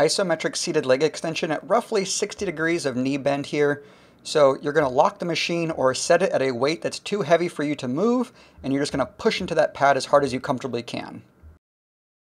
isometric seated leg extension at roughly 60 degrees of knee bend here. So you're gonna lock the machine or set it at a weight that's too heavy for you to move, and you're just gonna push into that pad as hard as you comfortably can.